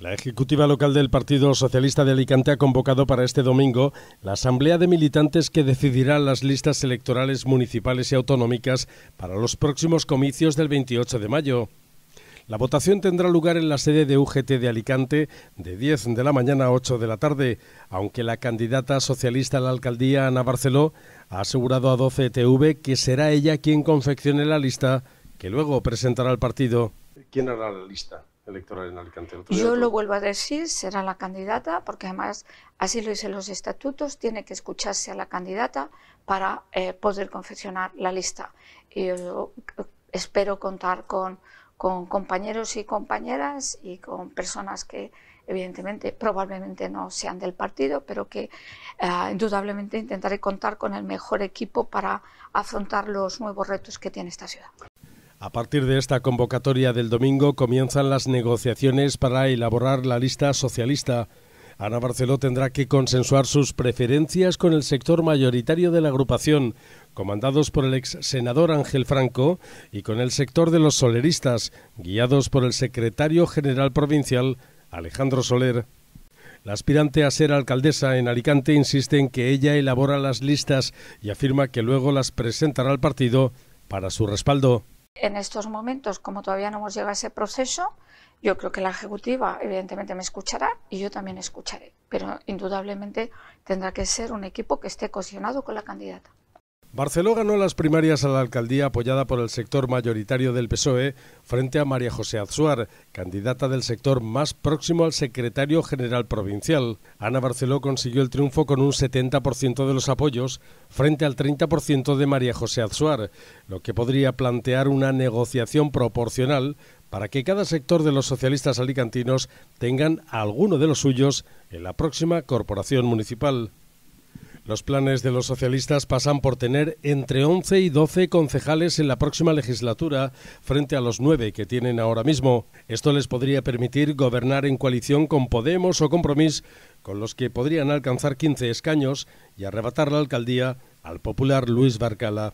La ejecutiva local del Partido Socialista de Alicante ha convocado para este domingo la asamblea de militantes que decidirá las listas electorales municipales y autonómicas para los próximos comicios del 28 de mayo. La votación tendrá lugar en la sede de UGT de Alicante de 10 de la mañana a 8 de la tarde, aunque la candidata socialista a la alcaldía, Ana Barceló, ha asegurado a 12 e TV que será ella quien confeccione la lista que luego presentará al partido. ¿Quién hará la lista? electoral en Yo lo vuelvo a decir, será la candidata, porque además así lo dicen los estatutos, tiene que escucharse a la candidata para eh, poder confeccionar la lista. Y eh, espero contar con, compañeros y compañeras y con personas que evidentemente probablemente no sean del partido, pero que eh, indudablemente intentaré contar con el mejor equipo para afrontar los nuevos retos que tiene esta ciudad. A partir de esta convocatoria del domingo comienzan las negociaciones para elaborar la lista socialista. Ana Barceló tendrá que consensuar sus preferencias con el sector mayoritario de la agrupación, comandados por el ex senador Ángel Franco, y con el sector de los soleristas, guiados por el secretario general provincial Alejandro Soler. La aspirante a ser alcaldesa en Alicante insiste en que ella elabora las listas y afirma que luego las presentará al partido para su respaldo en estos momentos, como todavía no hemos llegado a ese proceso, yo creo que la ejecutiva evidentemente me escuchará y yo también escucharé, pero indudablemente tendrá que ser un equipo que esté cohesionado con la candidata. Barceló ganó las primarias a la alcaldía apoyada por el sector mayoritario del PSOE frente a María José Azuar, candidata del sector más próximo al secretario general provincial. Ana Barceló consiguió el triunfo con un 70% de los apoyos frente al 30% de María José Azuar, lo que podría plantear una negociación proporcional para que cada sector de los socialistas alicantinos tengan alguno de los suyos en la próxima corporación municipal. Los planes de los socialistas pasan por tener entre 11 y 12 concejales en la próxima legislatura frente a los nueve que tienen ahora mismo. Esto les podría permitir gobernar en coalición con Podemos o Compromís, con los que podrían alcanzar 15 escaños y arrebatar la alcaldía al popular Luis Barcala.